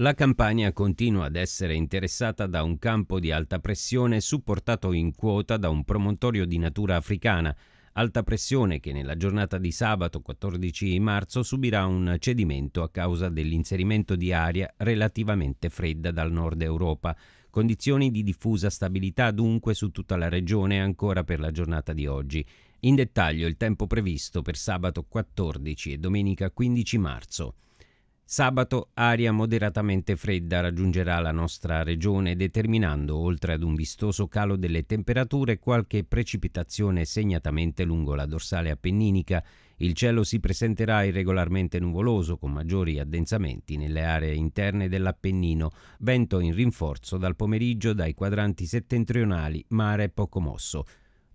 La Campania continua ad essere interessata da un campo di alta pressione supportato in quota da un promontorio di natura africana, alta pressione che nella giornata di sabato 14 marzo subirà un cedimento a causa dell'inserimento di aria relativamente fredda dal nord Europa. Condizioni di diffusa stabilità dunque su tutta la regione ancora per la giornata di oggi. In dettaglio il tempo previsto per sabato 14 e domenica 15 marzo. Sabato aria moderatamente fredda raggiungerà la nostra regione determinando, oltre ad un vistoso calo delle temperature, qualche precipitazione segnatamente lungo la dorsale appenninica. Il cielo si presenterà irregolarmente nuvoloso con maggiori addensamenti nelle aree interne dell'Appennino, vento in rinforzo dal pomeriggio dai quadranti settentrionali, mare poco mosso.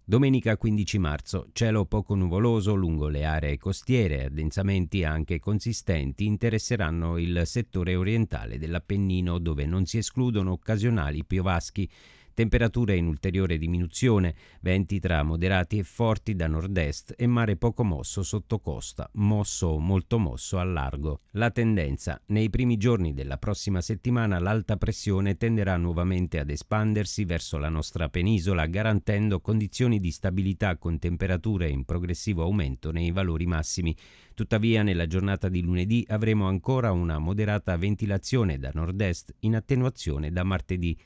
Domenica 15 marzo, cielo poco nuvoloso lungo le aree costiere, addensamenti anche consistenti interesseranno il settore orientale dell'Appennino dove non si escludono occasionali piovaschi temperature in ulteriore diminuzione, venti tra moderati e forti da nord-est e mare poco mosso sotto costa, mosso o molto mosso a largo. La tendenza, nei primi giorni della prossima settimana l'alta pressione tenderà nuovamente ad espandersi verso la nostra penisola, garantendo condizioni di stabilità con temperature in progressivo aumento nei valori massimi. Tuttavia nella giornata di lunedì avremo ancora una moderata ventilazione da nord-est in attenuazione da martedì.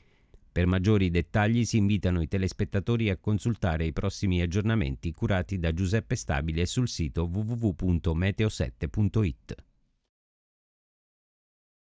Per maggiori dettagli si invitano i telespettatori a consultare i prossimi aggiornamenti curati da Giuseppe Stabile sul sito www.meteosette.it.